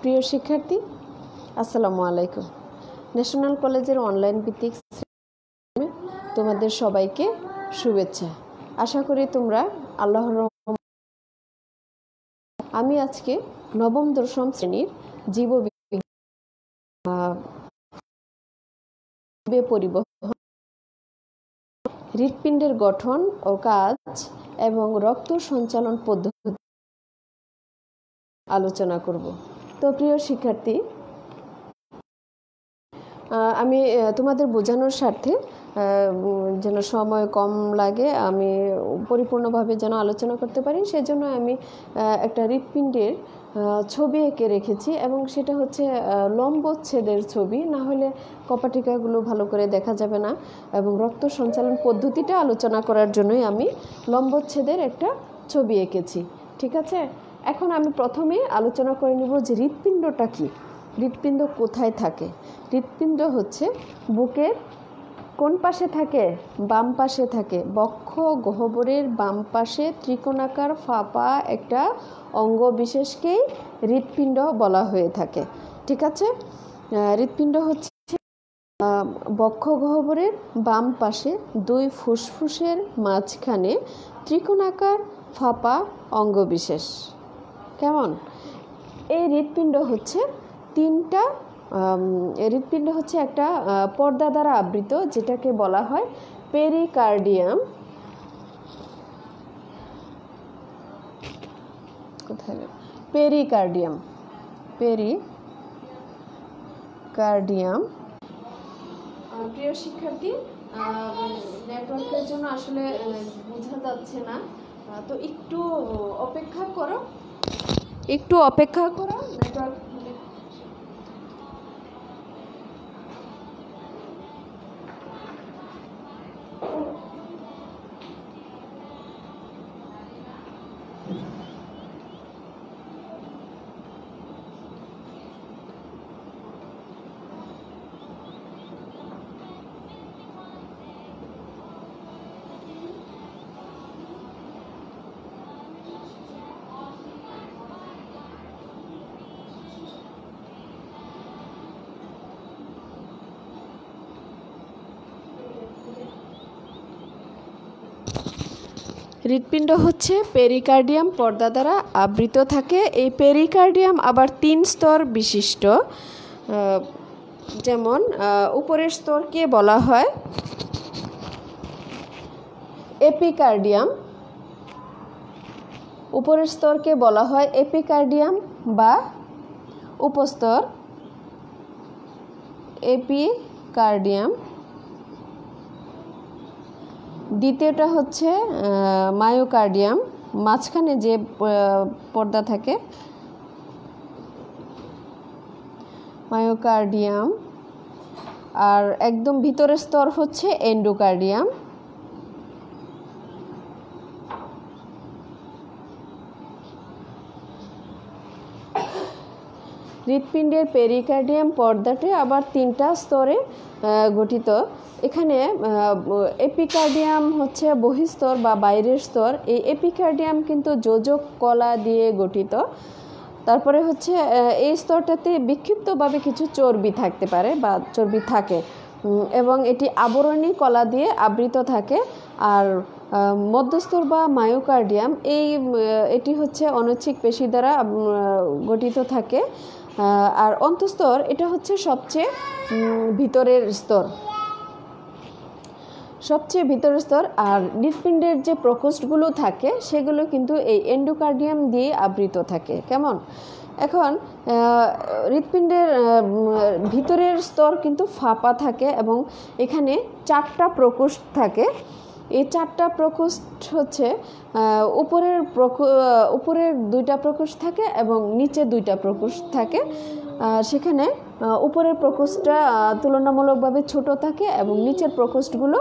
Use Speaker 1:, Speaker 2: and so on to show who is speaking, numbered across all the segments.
Speaker 1: প্রিয় শিক্ষার্থী আসসালামু আলাইকুম ন্যাশনাল কলেজের অনলাইন ভিত্তিক তোমাদের সবাইকে শুভেচ্ছা আশা করি তোমরা আল্লাহ আমি আজকে নবম দশম শ্রেণীর জীব পরিবহন হৃৎপিণ্ডের গঠন ও কাজ এবং রক্ত সঞ্চালন পদ্ধতি আলোচনা করব তো প্রিয় শিক্ষার্থী আমি তোমাদের বোঝানোর স্বার্থে যেন সময় কম লাগে আমি পরিপূর্ণভাবে যেন আলোচনা করতে পারি সেজন্য আমি একটা হৃৎপিণ্ডের ছবি এঁকে রেখেছি এবং সেটা হচ্ছে লম্বচ্ছেদের ছবি না হলে কপাটিকাগুলো ভালো করে দেখা যাবে না এবং রক্ত সঞ্চালন পদ্ধতিটা আলোচনা করার জন্যই আমি লম্বচ্ছেদের একটা ছবি এঁকেছি ঠিক আছে এখন আমি প্রথমে আলোচনা করে নেব যে হৃৎপিণ্ডটা কী হৃৎপিণ্ড কোথায় থাকে হৃৎপিণ্ড হচ্ছে বুকের কোন পাশে থাকে বাম পাশে থাকে বক্ষ গহবরের বাম পাশে ত্রিকোণাকার ফাঁপা একটা অঙ্গ বিশেষকেই হৃৎপিণ্ড বলা হয়ে থাকে ঠিক আছে হৃৎপিণ্ড হচ্ছে বক্ষ গহবরের বাম পাশে দুই ফুসফুসের মাঝখানে ত্রিকোণাকার ফাঁপা অঙ্গবিশেষ কেমন এই হৃৎপিণ্ড হচ্ছে তিনটা হৃৎপিণ্ড হচ্ছে একটা পর্দা দ্বারা আবৃত যেটাকে বলা হয় পেরিকার্ডিয়াম কোথায় পেরিকার্ডিয়াম পেরি কার্ডিয়াম প্রিয় শিক্ষার্থী নেটওয়ার্কের জন্য আসলে বোঝা যাচ্ছে না তো একটু অপেক্ষা করো একটু অপেক্ষা করুন হৃৎপিণ্ড হচ্ছে পেরিকার্ডিয়াম পর্দা দ্বারা আবৃত থাকে এই পেরিকার্ডিয়াম আবার তিন স্তর বিশিষ্ট যেমন উপরের স্তরকে বলা হয় এপিকার্ডিয়াম উপরের স্তরকে বলা হয় এপিকার্ডিয়াম বা উপস্তর এপিকার্ডিয়াম দ্বিতীয়টা হচ্ছে মায়োকার্ডিয়াম মাঝখানে যে পর্দা থাকে মায়োকার্ডিয়াম আর একদম ভিতরের স্তর হচ্ছে এন্ডোকার্ডিয়াম হৃৎপিণ্ডের পেরিকার্ডিয়াম পর্দাটি আবার তিনটা স্তরে গঠিত এখানে এপিকার্ডিয়াম হচ্ছে বহিস্তর বা বাইরের স্তর এই এপিকার্ডিয়াম কিন্তু যোজক কলা দিয়ে গঠিত তারপরে হচ্ছে এই স্তরটাতে বিক্ষিপ্তভাবে কিছু চর্বি থাকতে পারে বা চর্বি থাকে এবং এটি আবরণী কলা দিয়ে আবৃত থাকে আর মধ্যস্তর বা মায়োকার্ডিয়াম এই এটি হচ্ছে অনৈচ্ছিক পেশি দ্বারা গঠিত থাকে আর অন্তঃস্তর এটা হচ্ছে সবচেয়ে ভিতরের স্তর সবচেয়ে ভিতরের স্তর আর হৃৎপিণ্ডের যে প্রকোষ্ঠগুলো থাকে সেগুলো কিন্তু এই এন্ডোকার্ডিয়াম দিয়ে আবৃত থাকে কেমন এখন হৃৎপিণ্ডের ভিতরের স্তর কিন্তু ফাঁপা থাকে এবং এখানে চারটা প্রকোষ্ঠ থাকে এই চারটা প্রকোষ্ঠ হচ্ছে উপরের উপরের দুইটা প্রকোষ্ঠ থাকে এবং নিচে দুইটা প্রকোষ্ঠ থাকে সেখানে উপরের প্রকোষ্ঠটা তুলনামূলকভাবে ছোট থাকে এবং নিচের প্রকোষ্ঠগুলো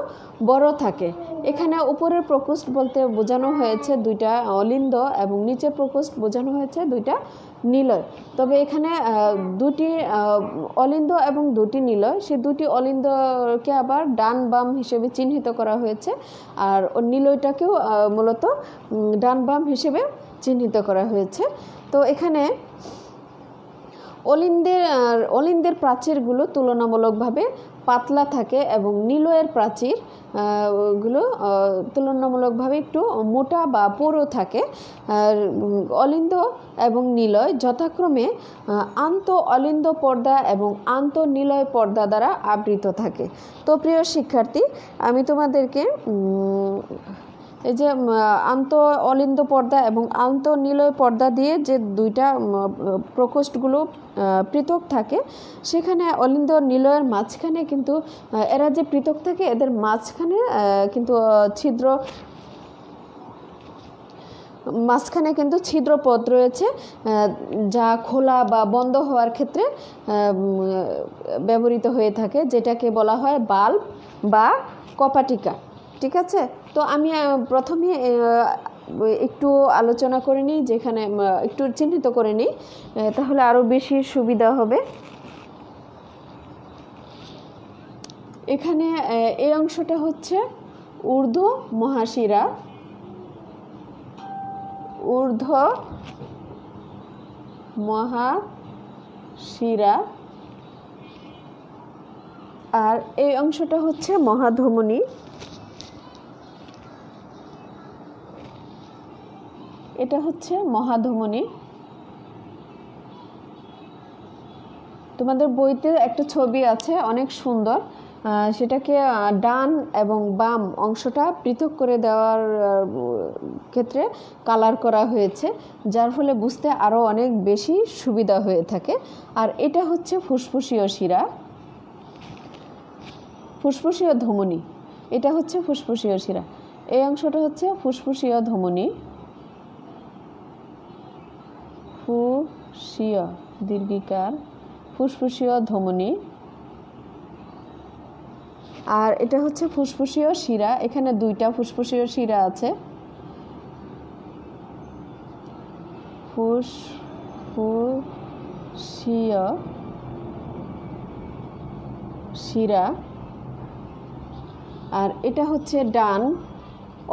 Speaker 1: বড় থাকে এখানে উপরের প্রকোষ্ঠ বলতে বোঝানো হয়েছে দুইটা অলিন্দ এবং নিচের প্রকোষ্ঠ বোঝানো হয়েছে দুইটা নিলয় তবে এখানে দুটি অলিন্দ এবং দুটি নিলয় সে দুটি অলিন্দকে আবার ডান বাম হিসেবে চিহ্নিত করা হয়েছে আর নিলয়টাকেও মূলত ডান বাম হিসেবে চিহ্নিত করা হয়েছে তো এখানে অলিন্দের অলিন্দের প্রাচীরগুলো তুলনামূলকভাবে পাতলা থাকে এবং নীলয়ের প্রাচীর গুলো তুলনামূলকভাবে একটু মোটা বা পোড়ো থাকে আর অলিন্দ এবং নীলয় যথাক্রমে আন্ত অলিন্দ পর্দা এবং আন্ত নীলয় পর্দা দ্বারা আবৃত থাকে তো প্রিয় শিক্ষার্থী আমি তোমাদেরকে এই যে আন্ত অলিন্দ পর্দা এবং আন্ত নিলয় পর্দা দিয়ে যে দুইটা প্রকোষ্ঠগুলো পৃথক থাকে সেখানে অলিন্দ নিলয়ের মাঝখানে কিন্তু এরা যে পৃথক থাকে এদের মাঝখানে কিন্তু ছিদ্র মাঝখানে কিন্তু ছিদ্র পথ রয়েছে যা খোলা বা বন্ধ হওয়ার ক্ষেত্রে ব্যবহৃত হয়ে থাকে যেটাকে বলা হয় বাল্ব বা কপাটিকা ঠিক আছে তো আমি প্রথমে একটু আলোচনা করে নিই যেখানে একটু চিহ্নিত করে নিই তাহলে আরও বেশি সুবিধা হবে এখানে এই অংশটা হচ্ছে ঊর্ধ্ব মহাশিরা ঊর্ধ্ব মহাশিরা আর এই অংশটা হচ্ছে মহাধমনী এটা হচ্ছে মহাধমনী তোমাদের বইতে একটা ছবি আছে অনেক সুন্দর সেটাকে ডান এবং বাম অংশটা পৃথক করে দেওয়ার ক্ষেত্রে কালার করা হয়েছে যার ফলে বুঝতে আরও অনেক বেশি সুবিধা হয়ে থাকে আর এটা হচ্ছে ফুসফুসীয় শিরা ফুসফুসীয় ধমনী এটা হচ্ছে ফুসফুসীয় শিরা এই অংশটা হচ্ছে ফুসফুসীয় ধমনী ফুসফুসীয় দীর্ঘিকার ফুসফুসীয় ধমনী আর এটা হচ্ছে ফুসফুসীয় শিরা এখানে দুইটা ফুসফুসীয় শিরা আছে ফুসফুসীয় শিরা আর এটা হচ্ছে ডান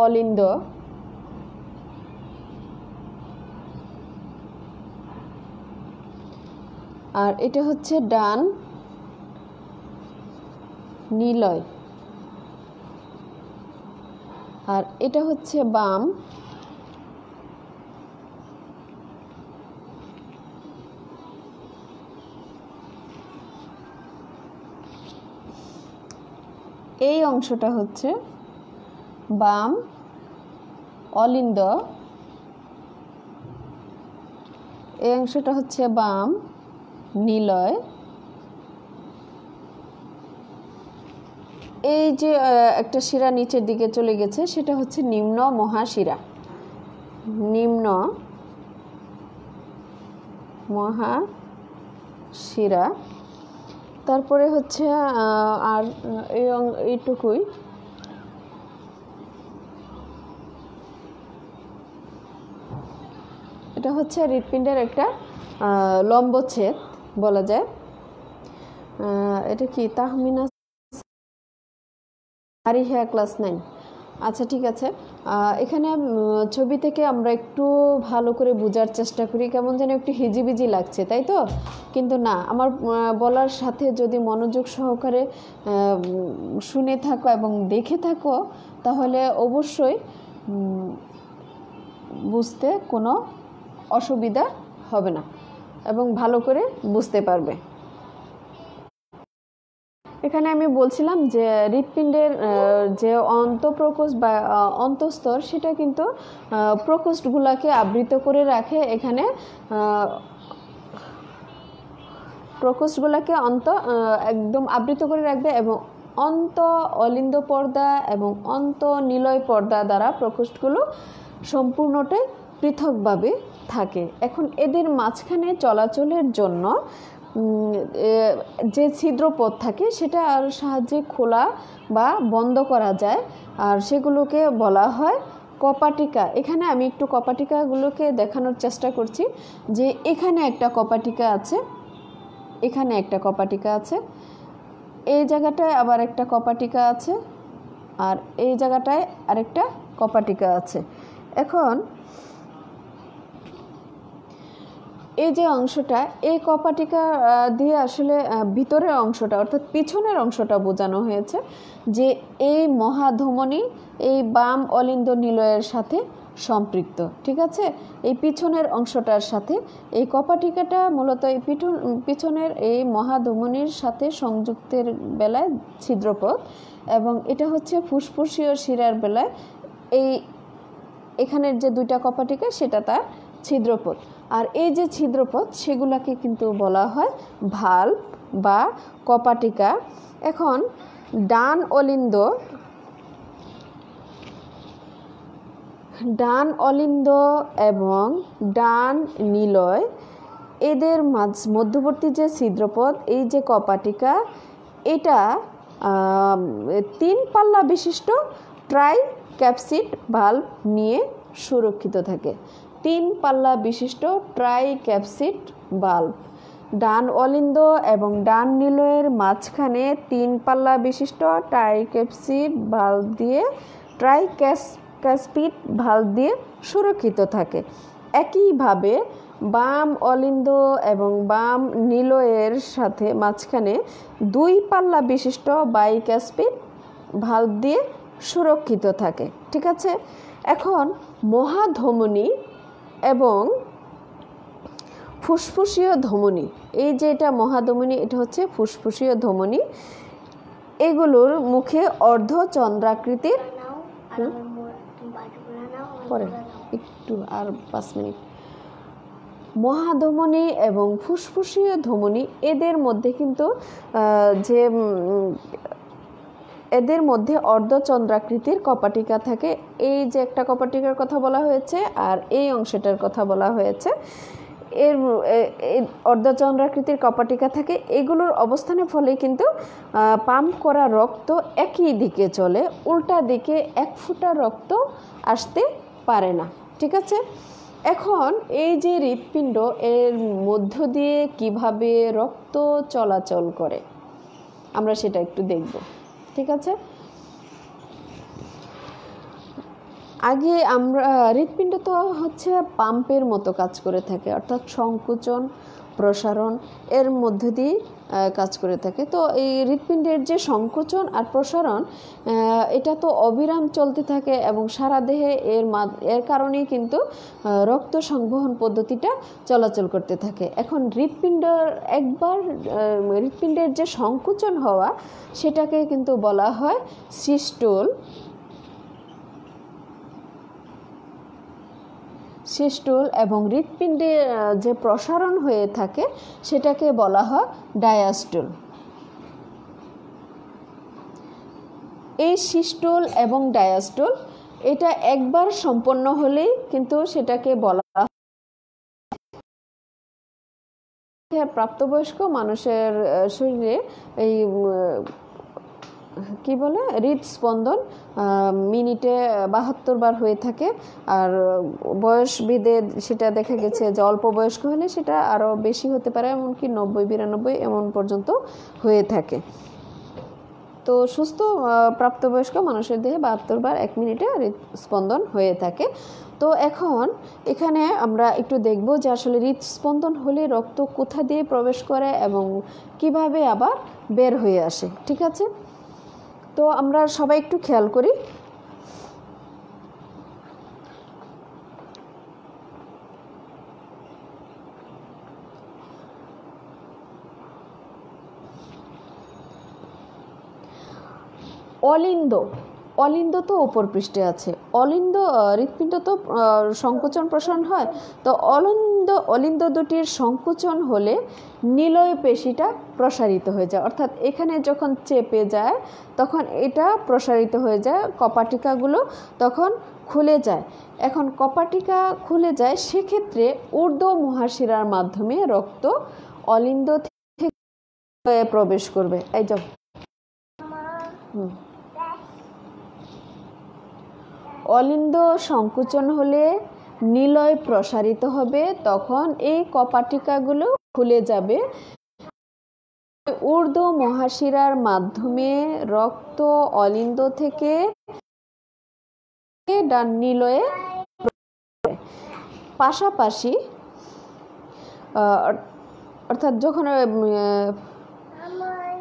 Speaker 1: অলিন্দ আর এটা হচ্ছে ডান নিলয় আর এটা হচ্ছে বাম এই অংশটা হচ্ছে বাম অলিন্দ এই অংশটা হচ্ছে বাম নিলয় এই যে একটা শিরা নিচের দিকে চলে গেছে সেটা হচ্ছে নিম্ন মহাশিরা নিম্ন মহাশিরা তারপরে হচ্ছে আর এই এইটুকুই এটা হচ্ছে হৃৎপিণ্ডের একটা লম্বচ্ছেদ বলা যায় এটা কি তাহমিনা আরি হ্যাঁ ক্লাস নাইন আচ্ছা ঠিক আছে এখানে ছবি থেকে আমরা একটু ভালো করে বোঝার চেষ্টা করি কেমন যেন একটু হিজিবিজি লাগছে তাই তো কিন্তু না আমার বলার সাথে যদি মনোযোগ সহকারে শুনে থাকো এবং দেখে থাকো তাহলে অবশ্যই বুঝতে কোনো অসুবিধা হবে না এবং ভালো করে বুঝতে পারবে এখানে আমি বলছিলাম যে হৃৎপিণ্ডের যে অন্তপ্রকোষ বা অন্তঃস্তর সেটা কিন্তু প্রকোষ্ঠগুলোকে আবৃত করে রাখে এখানে প্রকোষ্ঠগুলোকে অন্ত একদম আবৃত করে রাখবে এবং অন্ত অলিন্দ পর্দা এবং অন্ত নিলয় পর্দা দ্বারা প্রকোষ্ঠগুলো সম্পূর্ণটাই পৃথকভাবে থাকে এখন এদের মাঝখানে চলাচলের জন্য যে ছিদ্রপথ থাকে সেটা আর সাহায্যে খোলা বা বন্ধ করা যায় আর সেগুলোকে বলা হয় কপাটিকা এখানে আমি একটু কপাটিকাগুলোকে দেখানোর চেষ্টা করছি যে এখানে একটা কপাটিকা আছে এখানে একটা কপাটিকা আছে এই জায়গাটায় আবার একটা কপাটিকা আছে আর এই জায়গাটায় আরেকটা কপাটিকা আছে এখন এই যে অংশটা এই কপাটিকা দিয়ে আসলে ভিতরের অংশটা অর্থাৎ পিছনের অংশটা বোঝানো হয়েছে যে এই মহাধমনী এই বাম অলিন্দ নিলয়ের সাথে সম্পৃক্ত ঠিক আছে এই পিছনের অংশটার সাথে এই কপাটিকাটা মূলত এই পিঠন পিছনের এই মহাধমনির সাথে সংযুক্তের বেলায় ছিদ্রপথ এবং এটা হচ্ছে ফুসফুসীয় শিরার বেলায় এই এখানের যে দুইটা কপাটিকা সেটা তার ছিদ্রপথ আর এই যে ছিদ্রপথ সেগুলোকে কিন্তু বলা হয় ভাল্ব বা কপাটিকা এখন ডান অলিন্দ ডান অলিন্দ এবং ডান নিলয় এদের মাঝ মধ্যবর্তী যে ছিদ্রপথ এই যে কপাটিকা এটা তিন পাল্লা বিশিষ্ট ট্রাই ক্যাপসিড ভাল্ব নিয়ে সুরক্ষিত থাকে তিন পাল্লা বিশিষ্ট ট্রাই ক্যাপসিট বাল্ব ডান অলিন্দ এবং ডান নীলয়ের মাঝখানে তিন পাল্লা বিশিষ্ট ট্রাই ক্যাপসিট বাল্ব দিয়ে ট্রাইক্যাস ক্যাসপিড ভাল্ব দিয়ে সুরক্ষিত থাকে একইভাবে বাম অলিন্দ এবং বাম নীলয়ের সাথে মাঝখানে দুই পাল্লা বিশিষ্ট বাইক্যাসপিড ভাল্ব দিয়ে সুরক্ষিত থাকে ঠিক আছে এখন মহাধমনী এবং ফুসফুসীয় ধমনী এই যে এটা মহাধমনি এটা হচ্ছে ফুসফুসীয় ধমনী এগুলোর মুখে অর্ধ চন্দ্রাকৃতির পরে একটু আর পাঁচ মিনিট মহাধমনি এবং ফুসফুসীয় ধমনী এদের মধ্যে কিন্তু যে এদের মধ্যে অর্ধচন্দ্রাকৃতির কপাটিকা থাকে এই যে একটা কপাটিকার কথা বলা হয়েছে আর এই অংশটার কথা বলা হয়েছে এর অর্ধচন্দ্রাকৃতির কপাটিকা থাকে এগুলোর অবস্থানের ফলে কিন্তু পাম্প করা রক্ত একই দিকে চলে উল্টা দিকে এক ফুটা রক্ত আসতে পারে না ঠিক আছে এখন এই যে হৃৎপিণ্ড এর মধ্য দিয়ে কিভাবে রক্ত চলাচল করে আমরা সেটা একটু দেখবো ঠিক আছে আগে আমরা হৃৎপিণ্ড তো হচ্ছে পাম্পের মতো কাজ করে থাকে অর্থাৎ সংকুচন প্রসারণ এর মধ্যে দিয়ে কাজ করে থাকে তো এই হৃৎপিণ্ডের যে সংকোচন আর প্রসারণ এটা তো অবিরাম চলতে থাকে এবং সারা দেহে এর এর কারণেই কিন্তু রক্ত সংবহন পদ্ধতিটা চলাচল করতে থাকে এখন হৃৎপিণ্ড একবার হৃৎপিণ্ডের যে সংকোচন হওয়া সেটাকে কিন্তু বলা হয় সিস্টোল সিস্টুল এবং হৃৎপিণ্ডের যে প্রসারণ হয়ে থাকে সেটাকে বলা হয় ডায়াস্টুল এই সিস্টুল এবং ডায়াস্টুল এটা একবার সম্পন্ন হলেই কিন্তু সেটাকে বলা প্রাপ্তবয়স্ক মানুষের শরীরে এই কি বলে হৃদস্পন্দন মিনিটে বাহাত্তর বার হয়ে থাকে আর বয়স সেটা দেখা গেছে যে অল্প বয়স্ক হলে সেটা আরও বেশি হতে পারে এমনকি নব্বই বিরানব্বই এমন পর্যন্ত হয়ে থাকে তো সুস্থ প্রাপ্তবয়স্ক মানুষের দেহে বাহাত্তর বার এক মিনিটে হৃদস্পন্দন হয়ে থাকে তো এখন এখানে আমরা একটু দেখব যে আসলে হৃদস্পন্দন হলে রক্ত কোথা দিয়ে প্রবেশ করে এবং কিভাবে আবার বের হয়ে আসে ঠিক আছে তো আমরা সবাই একটু খেয়াল করি অলিন্দ অলিন্দ তো ওপর পৃষ্ঠে আছে অলিন্দ হৃৎপিণ্ড তো সংকোচন প্রসারণ হয় তো অলিন্দ অলিন্দ দুটির সংকোচন হলে নিলয় পেশিটা প্রসারিত হয়ে যায় অর্থাৎ এখানে যখন চেপে যায় তখন এটা প্রসারিত হয়ে যায় কপাটিকাগুলো তখন খুলে যায় এখন কপাটিকা খুলে যায় সেক্ষেত্রে ঊর্ধ্ব মহাশিরার মাধ্যমে রক্ত অলিন্দ থেকে প্রবেশ করবে এই যখন হুম অলিন্দ সংকোচন হলে নিলয় প্রসারিত হবে তখন এই কপাটিকাগুলো খুলে যাবে ঊর্ধ্ব মহাশিরার মাধ্যমে রক্ত অলিন্দ থেকে ডান নিলয়ে পাশাপাশি অর্থাৎ যখন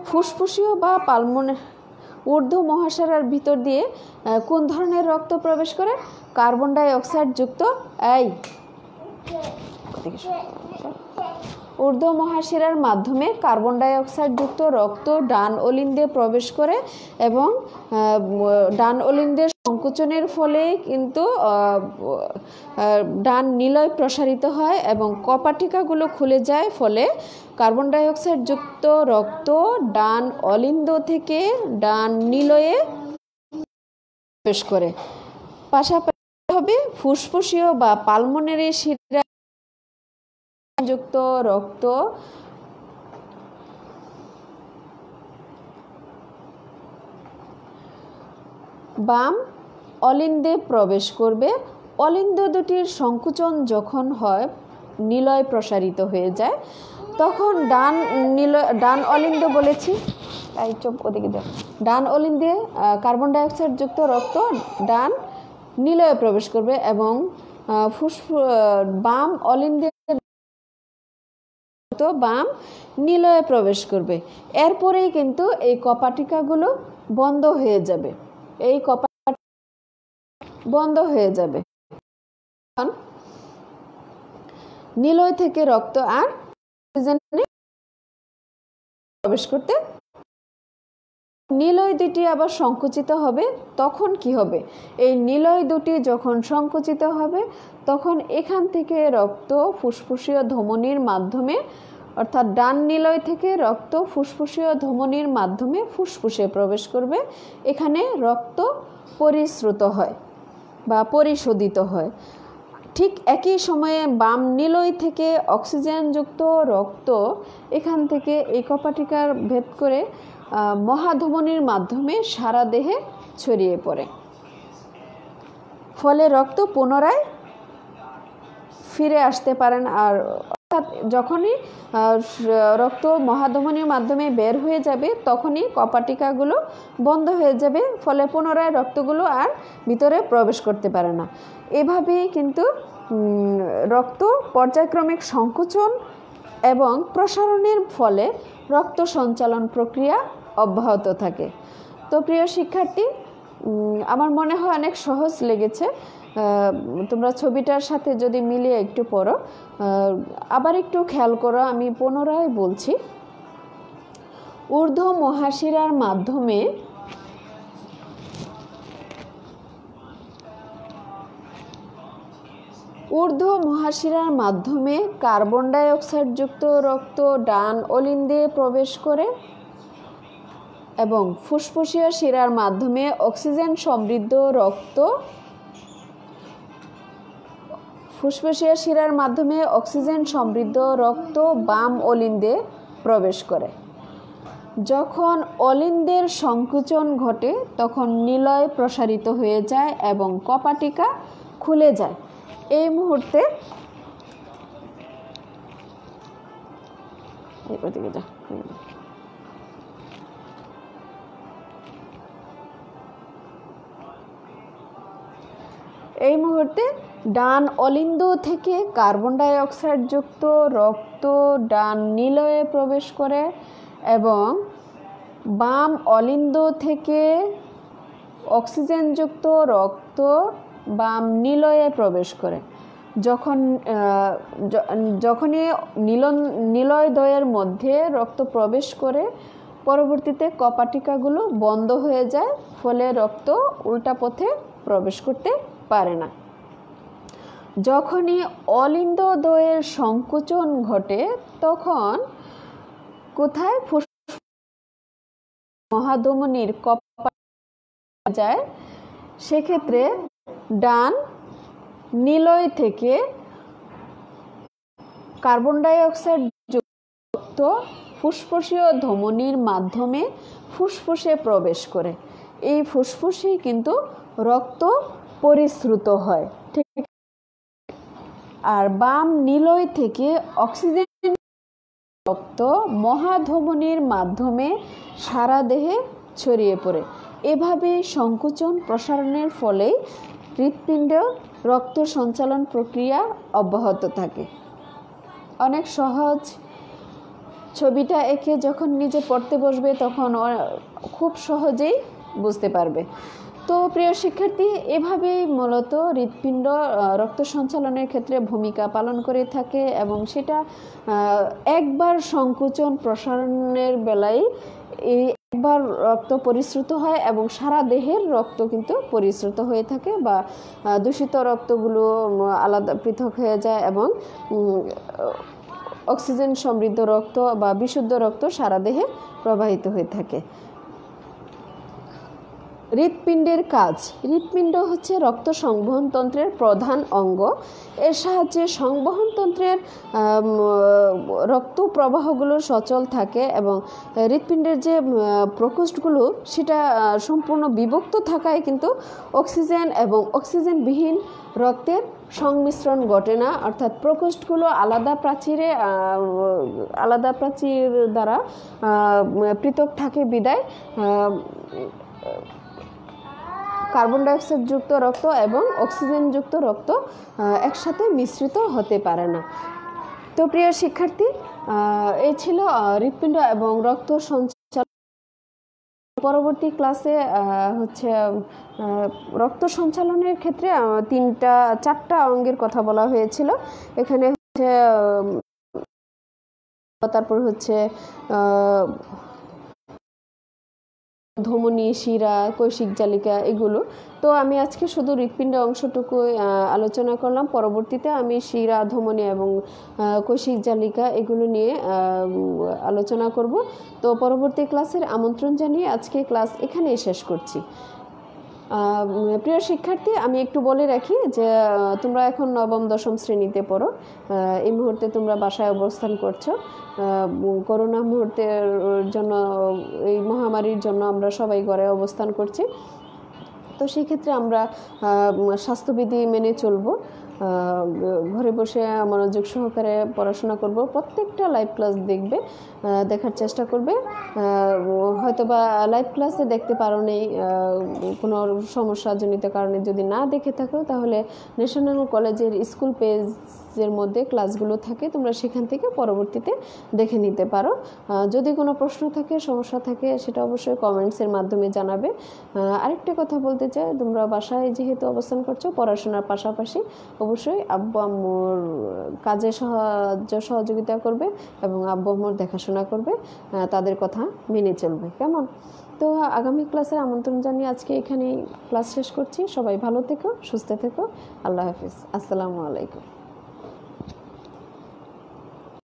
Speaker 1: ফুসফুসীয় বা পালমোনে ঊর্ধ্ব মহাসারার ভিতর দিয়ে কোন ধরনের রক্ত প্রবেশ করে কার্বন ডাইঅক্সাইড যুক্ত এই ঊর্ধ্ব মহাশিরার মাধ্যমে কার্বন যুক্ত রক্ত ডান অলিন্দে প্রবেশ করে এবং ডান অলিন্দের সংকোচনের ফলে কিন্তু ডান নিলয় প্রসারিত হয় এবং কপাটিকাগুলো খুলে যায় ফলে কার্বন ডাইঅক্সাইড যুক্ত রক্ত ডান অলিন্দ থেকে ডান নিলয়ে প্রবেশ করে পাশাপাশি হবে ফুসফুসীয় বা পালমোনারি শিরা যুক্ত রক্ত বাম অলিন্দে প্রবেশ করবে অলিন্দ দুটির সংকুচন যখন হয় নিলয় প্রসারিত হয়ে যায় তখন ডান নিলয় ডান অলিন্দ বলেছি তাই চোখ ওদিকে দেখ ডান অলিন্দে কার্বন ডাইঅক্সাইডযুক্ত রক্ত ডান নিলয়ে প্রবেশ করবে এবং ফুসফু বাম অলিন্দে বাম নিলয়ে প্রবেশ করবে এরপরেই কিন্তু এই কপাটিকাগুলো বন্ধ হয়ে যাবে এই কপা বন্ধ হয়ে যাবে নিলয় থেকে রক্ত আর প্রবেশ করতে নিলয় দুটি আবার সংকুচিত হবে তখন কি হবে এই নিলয় দুটি যখন সংকুচিত হবে তখন এখান থেকে রক্ত ফুসফুসীয় ধমনির মাধ্যমে অর্থাৎ ডান নিলয় থেকে রক্ত ফুসফুসীয় ধমনির মাধ্যমে ফুসফুসে প্রবেশ করবে এখানে রক্ত পরিশ্রুত হয় বা পরিশোধিত হয় ঠিক একই সময়ে বাম নিলয় থেকে অক্সিজেনযুক্ত রক্ত এখান থেকে এই কপাটিকার ভেদ করে মহাধমনির মাধ্যমে সারা দেহে ছড়িয়ে পড়ে ফলে রক্ত পুনরায় ফিরে আসতে পারেন আর যখনই রক্ত মহাধমনীর মাধ্যমে বের হয়ে যাবে তখনই কপাটিকাগুলো বন্ধ হয়ে যাবে ফলে পুনরায় রক্তগুলো আর ভিতরে প্রবেশ করতে পারে না এভাবেই কিন্তু রক্ত পর্যায়ক্রমিক সংকোচন এবং প্রসারণের ফলে রক্ত সঞ্চালন প্রক্রিয়া অব্যাহত থাকে তো প্রিয় শিক্ষার্থী আমার মনে হয় অনেক সহজ লেগেছে তোমরা ছবিটার সাথে যদি মিলিয়ে একটু পড়ো আবার একটু খেয়াল করো আমি পুনরায় বলছি ঊর্ধ্ব মহাশিরার মাধ্যমে ঊর্ধ্ব মহাশিরার মাধ্যমে কার্বন ডাইঅক্সাইডযুক্ত রক্ত ডান অলিন্দে প্রবেশ করে এবং ফুসফুসীয় শিরার মাধ্যমে অক্সিজেন সমৃদ্ধ রক্ত ফুসফুসিয়া শিরার মাধ্যমে অক্সিজেন সমৃদ্ধ রক্ত বাম অলিন্দে প্রবেশ করে যখন অলিন্দের সংকুচন ঘটে তখন নিলয় প্রসারিত হয়ে যায় এবং কপাটিকা খুলে যায় এই মুহূর্তে এই এই মুহূর্তে ডান অলিন্দ থেকে কার্বন ডাইঅক্সাইডযুক্ত রক্ত ডান নিলয়ে প্রবেশ করে এবং বাম অলিন্দ থেকে অক্সিজেনযুক্ত রক্ত বাম নিলয়ে প্রবেশ করে যখন যখনই নিলন নিলয় দয়ের মধ্যে রক্ত প্রবেশ করে পরবর্তীতে কপাটিকাগুলো বন্ধ হয়ে যায় ফলে রক্ত উল্টা পথে প্রবেশ করতে পারে না যখনই অলিন্দ দয়ের সংকোচন ঘটে তখন কোথায় ফুস মহাধমনির কপা যায় সেক্ষেত্রে ডান নিলয় থেকে কার্বন ডাইঅক্সাইড যুক্ত ফুসফুসীয় ধমনির মাধ্যমে ফুসফুসে প্রবেশ করে এই ফুসফুসই কিন্তু রক্ত পরিশ্রুত হয় ঠিক আর বাম নিলয় থেকে অক্সিজেন রক্ত মহাধমনির মাধ্যমে সারা দেহে ছড়িয়ে পড়ে এভাবে সংকোচন প্রসারণের ফলে হৃৎপিণ্ড রক্ত সঞ্চালন প্রক্রিয়া অব্যাহত থাকে অনেক সহজ ছবিটা এঁকে যখন নিজে পড়তে বসবে তখন খুব সহজেই বুঝতে পারবে তো প্রিয় শিক্ষার্থী এভাবেই মূলত হৃৎপিণ্ড রক্ত সঞ্চালনের ক্ষেত্রে ভূমিকা পালন করে থাকে এবং সেটা একবার সংকোচন প্রসারণের বেলায় এই একবার রক্ত পরিশ্রুত হয় এবং সারা দেহের রক্ত কিন্তু পরিশ্রুত হয়ে থাকে বা দূষিত রক্তগুলো আলাদা পৃথক হয়ে যায় এবং অক্সিজেন সমৃদ্ধ রক্ত বা বিশুদ্ধ রক্ত সারা দেহে প্রবাহিত হয়ে থাকে হৃৎপিণ্ডের কাজ হৃৎপিণ্ড হচ্ছে রক্ত সংবহনতন্ত্রের প্রধান অঙ্গ এর সাহায্যে সংবহনতন্ত্রের রক্ত প্রবাহগুলো সচল থাকে এবং হৃৎপিণ্ডের যে প্রকোষ্ঠগুলো সেটা সম্পূর্ণ বিভক্ত থাকায় কিন্তু অক্সিজেন এবং অক্সিজেনবিহীন রক্তের সংমিশ্রণ ঘটে না অর্থাৎ প্রকোষ্ঠগুলো আলাদা প্রাচীরে আলাদা প্রাচীর দ্বারা পৃথক থাকে বিদায় কার্বন ডাইঅক্সাইডযুক্ত রক্ত এবং অক্সিজেনযুক্ত রক্ত একসাথে মিশ্রিত হতে পারে না তো প্রিয় শিক্ষার্থী এই ছিল হৃৎপিণ্ড এবং রক্ত সঞ্চালন পরবর্তী ক্লাসে হচ্ছে রক্ত সঞ্চালনের ক্ষেত্রে তিনটা চারটা অঙ্গের কথা বলা হয়েছিল এখানে হচ্ছে তারপর হচ্ছে ধমনী শিরা কৈশিক জালিকা এগুলো তো আমি আজকে শুধু হৃৎপিণ্ডের অংশটুকু আলোচনা করলাম পরবর্তীতে আমি শিরা ধমনী এবং কৈশিক জালিকা এগুলো নিয়ে আলোচনা করব তো পরবর্তী ক্লাসের আমন্ত্রণ জানিয়ে আজকে ক্লাস এখানেই শেষ করছি প্রিয় শিক্ষার্থী আমি একটু বলে রাখি যে তোমরা এখন নবম দশম শ্রেণীতে পড়ো এই মুহূর্তে তোমরা বাসায় অবস্থান করছো করোনা মুহূর্তের জন্য এই মহামারীর জন্য আমরা সবাই ঘরে অবস্থান করছি তো সেক্ষেত্রে আমরা স্বাস্থ্যবিধি মেনে চলবো ঘরে বসে মনোযোগ সহকারে পড়াশোনা করব প্রত্যেকটা লাইভ ক্লাস দেখবে দেখার চেষ্টা করবে হয়তো বা লাইভ ক্লাসে দেখতে পারো নেই কোনো সমস্যাজনিত কারণে যদি না দেখে থাকো তাহলে ন্যাশনাল কলেজের স্কুল পেজ এর মধ্যে ক্লাসগুলো থাকে তোমরা সেখান থেকে পরবর্তীতে দেখে নিতে পারো যদি কোনো প্রশ্ন থাকে সমস্যা থাকে সেটা অবশ্যই কমেন্টসের মাধ্যমে জানাবে আরেকটা কথা বলতে চাই তোমরা বাসায় যেহেতু অবস্থান করছো পড়াশোনার পাশাপাশি অবশ্যই আব্বু আম্মুর কাজে সাহায্য সহযোগিতা করবে এবং আব্বু আম্মুর দেখাশোনা করবে তাদের কথা মেনে চলবে কেমন তো আগামী ক্লাসের আমন্ত্রণ জানিয়ে আজকে এখানেই ক্লাস শেষ করছি সবাই ভালো থেকো সুস্থ থেকো আল্লাহ হাফিজ আসসালামু আলাইকুম